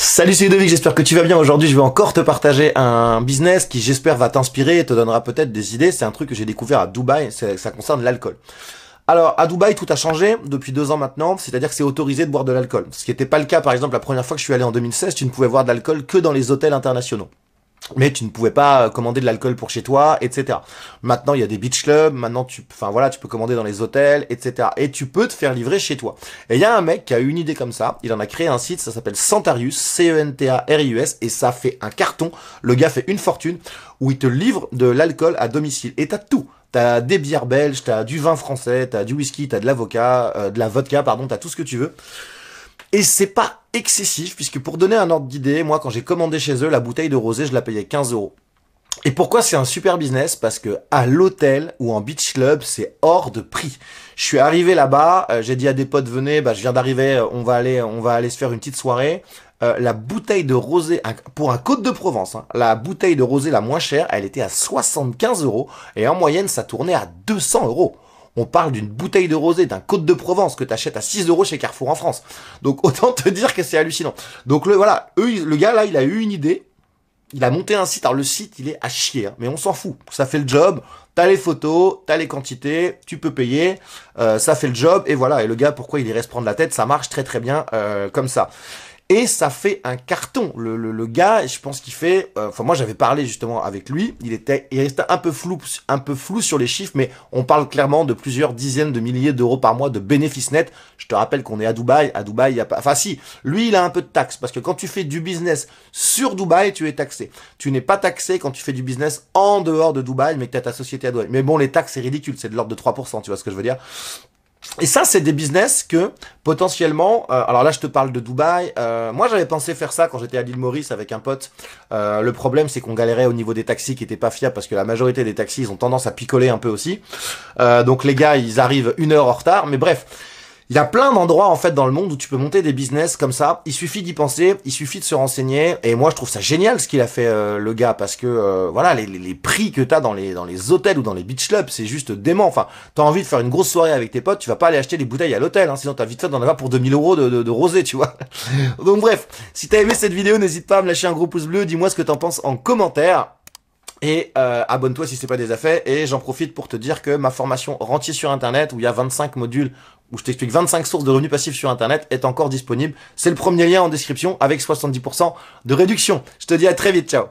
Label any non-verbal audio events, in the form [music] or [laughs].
Salut c'est Ludovic, j'espère que tu vas bien. Aujourd'hui je vais encore te partager un business qui j'espère va t'inspirer et te donnera peut-être des idées. C'est un truc que j'ai découvert à Dubaï, ça concerne l'alcool. Alors à Dubaï tout a changé depuis deux ans maintenant, c'est-à-dire que c'est autorisé de boire de l'alcool. Ce qui n'était pas le cas par exemple la première fois que je suis allé en 2016, tu ne pouvais voir de l'alcool que dans les hôtels internationaux mais tu ne pouvais pas commander de l'alcool pour chez toi, etc. Maintenant, il y a des beach clubs, maintenant tu, enfin voilà, tu peux commander dans les hôtels, etc. Et tu peux te faire livrer chez toi. Et il y a un mec qui a eu une idée comme ça, il en a créé un site, ça s'appelle Santarius, C-E-N-T-A-R-I-U-S, e et ça fait un carton, le gars fait une fortune, où il te livre de l'alcool à domicile. Et t'as tout. T'as des bières belges, t'as du vin français, t'as du whisky, t'as de l'avocat, euh, de la vodka, pardon, t'as tout ce que tu veux. Et c'est pas excessif, puisque pour donner un ordre d'idée, moi quand j'ai commandé chez eux, la bouteille de rosé, je la payais 15 euros. Et pourquoi c'est un super business Parce que à l'hôtel ou en beach club, c'est hors de prix. Je suis arrivé là-bas, euh, j'ai dit à des potes venez, bah je viens d'arriver, euh, on va aller, on va aller se faire une petite soirée. Euh, la bouteille de rosé pour un Côte de Provence, hein, la bouteille de rosé la moins chère, elle était à 75 euros et en moyenne ça tournait à 200 euros. On parle d'une bouteille de rosée, d'un Côte de Provence que t'achètes à 6 euros chez Carrefour en France. Donc [laughs] autant te dire que c'est hallucinant. Donc le, voilà, le gars là, il a eu une idée. Il a monté un site. Alors le site, il est à chier, hein, mais on s'en fout. Ça fait le job. T'as les photos, t'as les quantités, tu peux payer. Euh, ça fait le job et voilà. Et le gars, pourquoi il irait se prendre la tête Ça marche très très bien euh, comme ça et ça fait un carton. Le, le, le gars, je pense qu'il fait. Euh, enfin, moi, j'avais parlé justement avec lui. Il était, il restait un peu flou, un peu flou sur les chiffres, mais on parle clairement de plusieurs dizaines de milliers d'euros par mois de bénéfices nets. Je te rappelle qu'on est à Dubaï. À Dubaï, y a pas. Enfin, si. Lui, il a un peu de taxes parce que quand tu fais du business sur Dubaï, tu es taxé. Tu n'es pas taxé quand tu fais du business en dehors de Dubaï, mais que tu as ta société à Dubaï. Mais bon, les taxes, c'est ridicule. C'est de l'ordre de 3%. Tu vois ce que je veux dire et ça, c'est des business que potentiellement. Euh, alors là, je te parle de Dubaï. Euh, moi, j'avais pensé faire ça quand j'étais à l'île Maurice avec un pote. Euh, le problème, c'est qu'on galérait au niveau des taxis qui n'étaient pas fiables parce que la majorité des taxis, ils ont tendance à picoler un peu aussi. donc les gars, ils arrivent une heure en retard. Mais bref. Il y a plein d'endroits en fait dans le monde où tu peux monter des business comme ça. Il suffit d'y penser, il suffit de se renseigner. Et moi, je trouve ça génial ce qu'il a fait euh, le gars parce que euh, voilà, les, les, prix que t'as dans les dans les hôtels ou dans les beach clubs, c'est juste dément. Enfin, t'as envie de faire une grosse soirée avec tes potes, tu vas pas aller acheter des bouteilles à l'hôtel, hein, sinon t'as vite fait d'en avoir pour 2000 euros de, de, rosé, tu vois. [laughs] Donc bref, si t'as aimé cette vidéo, n'hésite pas à me lâcher un gros pouce bleu. Dis-moi ce que t'en penses en commentaire. Et euh, abonne-toi si c'est pas des fait. Et j'en profite pour te dire que ma formation rentier sur internet, où il y a 25 modules où je t'explique 25 sources de revenus passifs sur Internet, est encore disponible. C'est le premier lien en description avec 70% de réduction. Je te dis à très vite, ciao